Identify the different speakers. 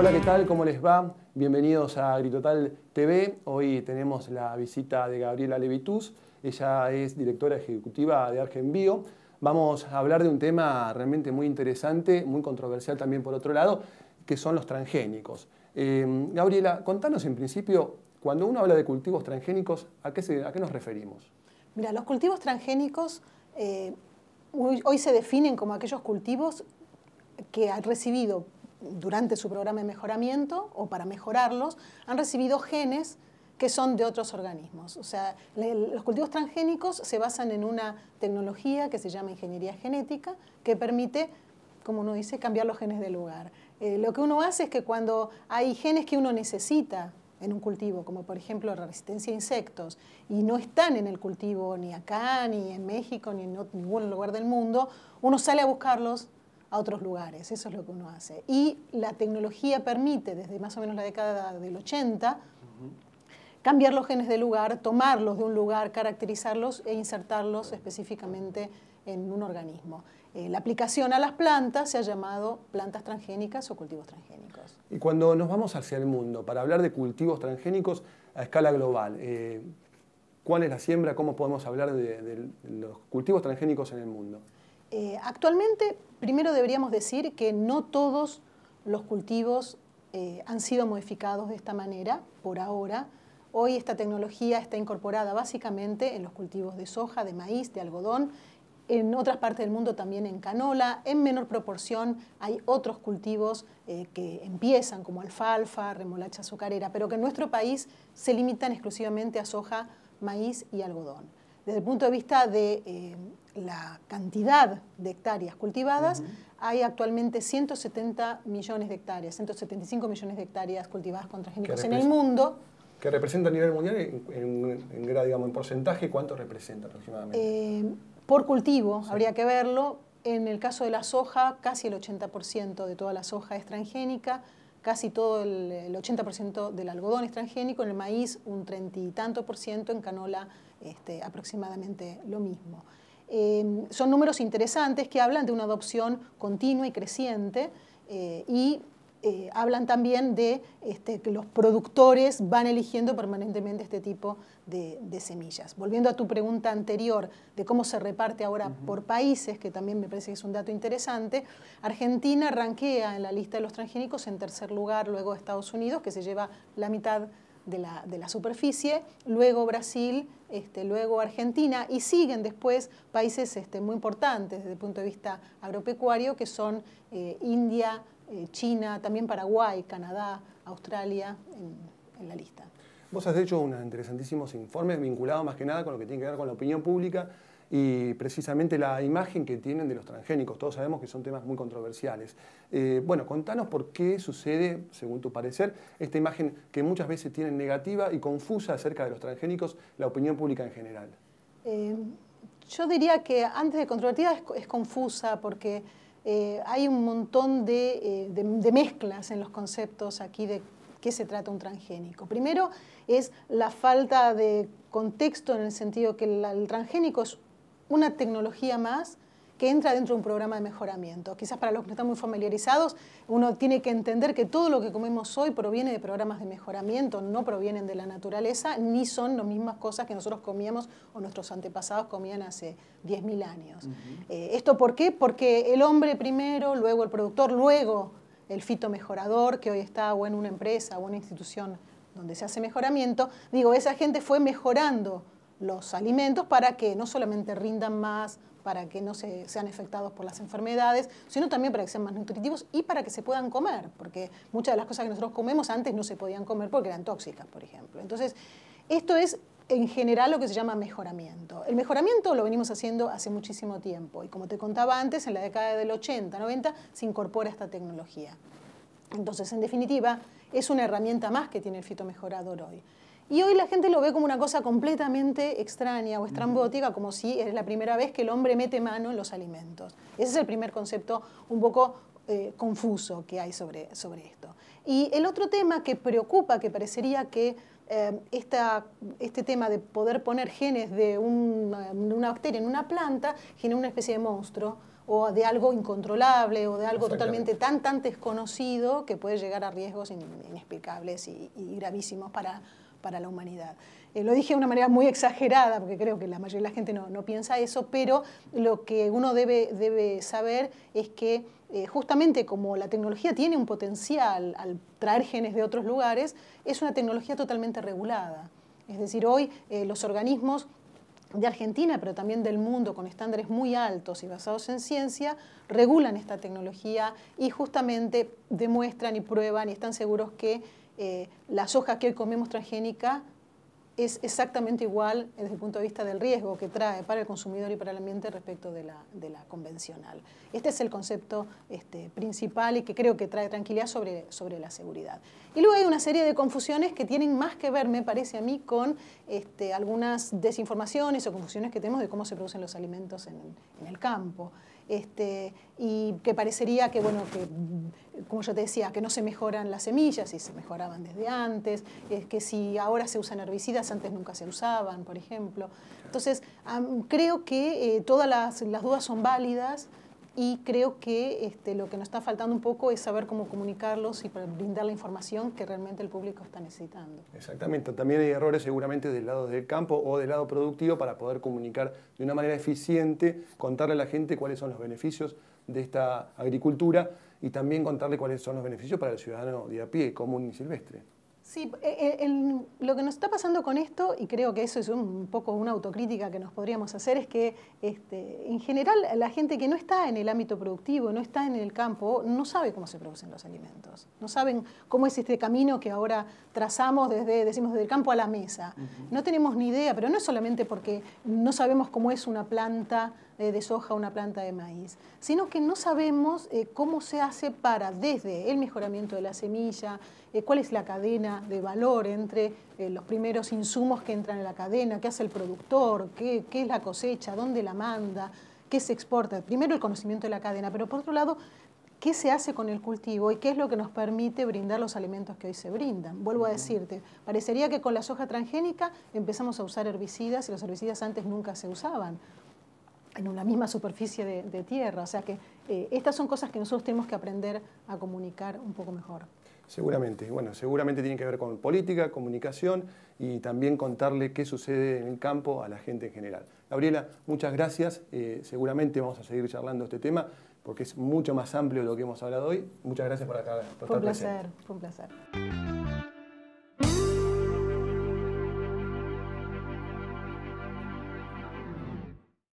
Speaker 1: Hola, ¿qué tal? ¿Cómo les va? Bienvenidos a Agritotal TV. Hoy tenemos la visita de Gabriela Levitus. Ella es directora ejecutiva de Bio. Vamos a hablar de un tema realmente muy interesante, muy controversial también por otro lado, que son los transgénicos. Em, Gabriela, contanos en principio, cuando uno habla de cultivos transgénicos, ¿a qué, se, a qué nos referimos?
Speaker 2: Mira, los cultivos transgénicos eh, hoy se definen como aquellos cultivos que han recibido durante su programa de mejoramiento o para mejorarlos, han recibido genes que son de otros organismos. O sea, los cultivos transgénicos se basan en una tecnología que se llama ingeniería genética, que permite, como uno dice, cambiar los genes del lugar. Eh, lo que uno hace es que cuando hay genes que uno necesita en un cultivo, como por ejemplo resistencia a insectos, y no están en el cultivo ni acá, ni en México, ni en ningún lugar del mundo, uno sale a buscarlos a otros lugares, eso es lo que uno hace. Y la tecnología permite, desde más o menos la década del 80, cambiar los genes de lugar, tomarlos de un lugar, caracterizarlos e insertarlos específicamente en un organismo. Eh, la aplicación a las plantas se ha llamado plantas transgénicas o cultivos transgénicos.
Speaker 1: Y cuando nos vamos hacia el mundo, para hablar de cultivos transgénicos a escala global, eh, ¿cuál es la siembra? ¿Cómo podemos hablar de los cultivos transgénicos en el mundo?
Speaker 2: Eh, actualmente, primero deberíamos decir que no todos los cultivos eh, han sido modificados de esta manera por ahora. Hoy esta tecnología está incorporada básicamente en los cultivos de soja, de maíz, de algodón, en otras partes del mundo también en canola, en menor proporción hay otros cultivos eh, que empiezan como alfalfa, remolacha azucarera, pero que en nuestro país se limitan exclusivamente a soja, maíz y algodón. Desde el punto de vista de eh, la cantidad de hectáreas cultivadas, hay actualmente 170 millones de hectáreas, 175 millones de hectáreas cultivadas con transgénicos en el mundo.
Speaker 1: ¿Qué representa a nivel mundial en, digamos, en porcentaje? ¿Cuánto representa aproximadamente?
Speaker 2: Eh, por cultivo, habría que verlo. En el caso de la soja, casi el 80% de toda la soja es transgénica, casi todo el, el 80% del algodón es transgénico, en el maíz un treinta y tanto por ciento, en canola este, aproximadamente lo mismo. Em, son números interesantes que hablan de una adopción continua y creciente eh, y eh, hablan también de este, que los productores van eligiendo permanentemente este tipo de, semillas. Volviendo a tu pregunta anterior de cómo se reparte ahora por países, que también me parece que es un dato interesante, Argentina ranquea en la lista de los transgénicos en tercer lugar, luego Estados Unidos, que se lleva la mitad de la, superficie, luego Brasil, este, luego Argentina y siguen después países este, muy importantes desde el punto de vista agropecuario que son eh, India, eh, China, también Paraguay, Canadá, Australia en, en la lista.
Speaker 1: Vos has hecho unos interesantísimos informes vinculados más que nada con lo que tiene que ver con la opinión pública y precisamente la imagen que tienen de los transgénicos. Todos sabemos que son temas muy controversiales. Eh, bueno, contanos por qué sucede, según tu parecer, esta imagen que muchas veces tienen negativa y confusa acerca de los transgénicos, la opinión pública en general.
Speaker 2: Eh, yo diría que antes de controvertida es, confusa porque... Eh, hay un montón de, mezclas en los conceptos aquí de qué se trata un transgénico. Primero es la falta de contexto en el sentido que el transgénico es una tecnología más que entra dentro de un programa de mejoramiento. Quizás para los que no están muy familiarizados, uno tiene que entender que todo lo que comemos hoy proviene de programas de mejoramiento, no provienen de la naturaleza, ni son las mismas cosas que nosotros comíamos o nuestros antepasados comían hace 10.000 años. Eh, ¿Esto por qué? Porque el hombre primero, luego el productor, luego el fito mejorador que hoy está o en una empresa o una institución donde se hace mejoramiento, digo, esa gente fue mejorando los alimentos para que no solamente rindan más, para que no se, sean afectados por las enfermedades, sino también para que sean más nutritivos y para que se puedan comer, porque muchas de las cosas que nosotros comemos antes no se podían comer porque eran tóxicas, por ejemplo. Entonces, esto es en general lo que se llama mejoramiento. El mejoramiento lo venimos haciendo hace muchísimo tiempo y como te contaba antes, en la década del 80, 90 se incorpora esta tecnología. Entonces, en definitiva, es una herramienta más que tiene el fito mejorador hoy. Y hoy la gente lo ve como una cosa completamente extraña o estrambótica, como si es la primera vez que el hombre mete mano en los alimentos. Ese es el primer concepto un poco eh, confuso que hay sobre, sobre esto. Y el otro tema que preocupa, que parecería que eh, esta, este tema de poder poner genes de una, bacteria en una planta genera una especie de monstruo o de algo incontrolable o de algo totalmente tan, tan desconocido que puede llegar a riesgos inexplicables y, y gravísimos para, para la humanidad. Eh, lo dije de una manera muy exagerada, porque creo que la mayoría de la gente no, piensa eso, pero lo que uno debe, debe saber es que eh, justamente como la tecnología tiene un potencial al traer genes de otros lugares, es una tecnología totalmente regulada. Es decir, hoy eh, los organismos de Argentina, pero también del mundo, con estándares muy altos y basados en ciencia, regulan esta tecnología y justamente demuestran y prueban y están seguros que eh, la soja que hoy comemos transgénica es exactamente igual eh, desde el punto de vista del riesgo que trae para el consumidor y para el ambiente respecto de la, convencional. Este es el concepto este, principal y que creo que trae tranquilidad sobre, sobre, la seguridad. Y luego hay una serie de confusiones que tienen más que ver, me parece a mí, con este, algunas desinformaciones o confusiones que tenemos de cómo se producen los alimentos en, el campo. Este, y que parecería que, bueno, que como yo te decía, que no se mejoran las semillas, y se mejoraban desde antes, es que si ahora se usan herbicidas, antes nunca se usaban, por ejemplo. Entonces, creo que eh, todas las dudas son válidas y creo que este, lo que nos está faltando un poco es saber cómo comunicarlos y brindar la información que realmente el público está necesitando.
Speaker 1: Exactamente, también hay errores seguramente del lado del campo o del lado productivo para poder comunicar de una manera eficiente, contarle a la gente cuáles son los beneficios de esta agricultura y también contarle cuáles son los beneficios para el ciudadano de a pie, común y silvestre.
Speaker 2: Sí, eh, eh, lo que nos está pasando con esto, y creo que eso es un, poco una autocrítica que nos podríamos hacer, es que este, en general la gente que no está en el ámbito productivo, no está en el campo, no sabe cómo se producen los alimentos, no saben cómo es este camino que ahora trazamos desde, decimos, desde el campo a la mesa. No tenemos ni idea, pero no es solamente porque no sabemos cómo es una planta eh, de soja, una planta de maíz, sino que no sabemos eh, cómo se hace para, desde el mejoramiento de la semilla, eh, cuál es la cadena de valor entre los primeros insumos que entran en la cadena, qué hace el productor, qué, qué es la cosecha, dónde la manda, qué se exporta. Primero el conocimiento de la cadena, pero por otro lado, qué se hace con el cultivo y qué es lo que nos permite brindar los alimentos que hoy se brindan. Vuelvo a decirte, parecería que con la soja transgénica empezamos a usar herbicidas y los herbicidas antes nunca se usaban en una misma superficie de, tierra. O sea que eh, estas son cosas que nosotros tenemos que aprender a comunicar un poco mejor.
Speaker 1: Seguramente, bueno, seguramente tiene que ver con política, comunicación y también contarle qué sucede en el campo a la gente en general. Gabriela, muchas gracias. Eh, seguramente vamos a seguir charlando este tema porque es mucho más amplio de lo que hemos hablado hoy. Muchas gracias por acá. Por fue placer,
Speaker 2: fue un placer.